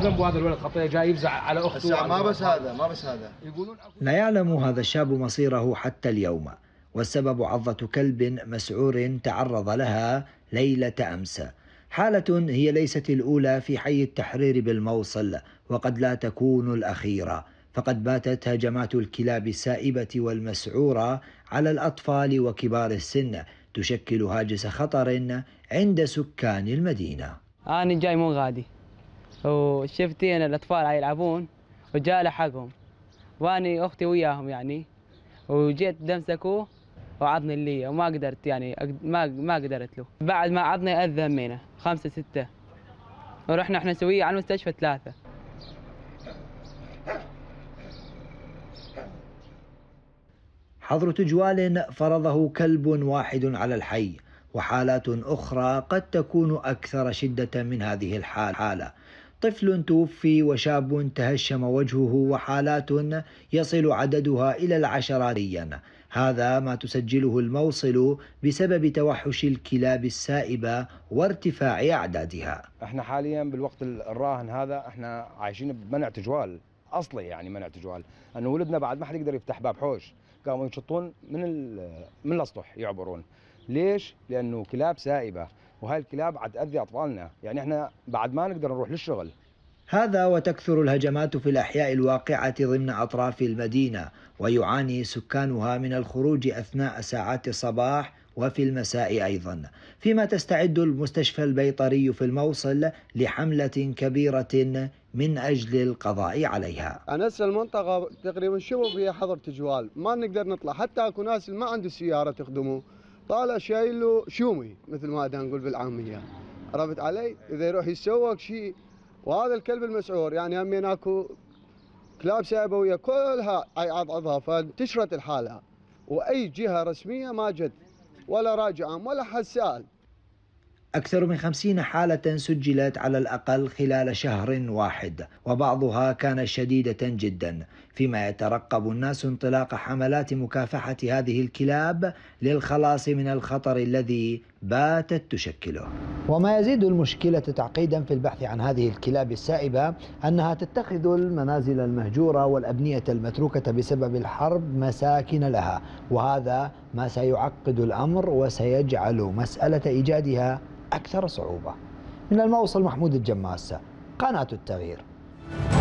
شنو ذنبه هذا الولد خطيه جاي يفزع على اخته ما بس هذا ما بس هذا يقولون لا يعلم هذا الشاب مصيره حتى اليوم والسبب عضة كلب مسعور تعرض لها ليلة أمس حالة هي ليست الأولى في حي التحرير بالموصل وقد لا تكون الأخيرة فقد باتت هجمات الكلاب السائبة والمسعورة على الأطفال وكبار السن تشكل هاجس خطر عند سكان المدينة أنا جاي مو غادي وشفتي ان الاطفال يلعبون وجاء لحقهم واني اختي وياهم يعني وجيت دمسكوه وعضني اللي وما قدرت يعني ما ما قدرت له بعد ما عضني اذى همينه خمسه سته ورحنا احنا سويه على المستشفى ثلاثه حظر تجوال فرضه كلب واحد على الحي وحالات أخرى قد تكون أكثر شدة من هذه الحالة طفل توفي وشاب تهشم وجهه وحالات يصل عددها إلى العشرات هذا ما تسجله الموصل بسبب توحش الكلاب السائبة وارتفاع أعدادها احنا حاليا بالوقت الراهن هذا احنا عايشين بمنع تجوال اصلي يعني منع تجوال انه ولدنا بعد ما حد يقدر يفتح باب حوش قاموا ينشطون من من الاسطح يعبرون ليش؟ لانه كلاب سائبه وهاي الكلاب تاذي اطفالنا، يعني احنا بعد ما نقدر نروح للشغل. هذا وتكثر الهجمات في الاحياء الواقعه ضمن اطراف المدينه ويعاني سكانها من الخروج اثناء ساعات الصباح وفي المساء ايضا فيما تستعد المستشفى البيطري في الموصل لحمله كبيره من اجل القضاء عليها. انا هسه المنطقه تقريبا شبه فيها حظر تجوال، ما نقدر نطلع حتى اكو ناس ما عنده سياره تخدمه طالع شايل له شومي مثل ما نقول بالعاميه عرفت علي؟ اذا يروح يتسوق شيء وهذا الكلب المسعور يعني همين اكو كلاب سيبويه كلها عضعضها فانتشرت الحاله واي جهه رسميه ما جت ولا راجع ولا حد سال أكثر من خمسين حالة سجلت على الأقل خلال شهر واحد وبعضها كان شديدة جدا فيما يترقب الناس انطلاق حملات مكافحة هذه الكلاب للخلاص من الخطر الذي باتت تشكله وما يزيد المشكلة تعقيدا في البحث عن هذه الكلاب السائبة أنها تتخذ المنازل المهجورة والأبنية المتروكة بسبب الحرب مساكن لها وهذا ما سيعقد الأمر وسيجعل مسألة إيجادها أكثر صعوبة من الموصل محمود الجماسة قناة التغيير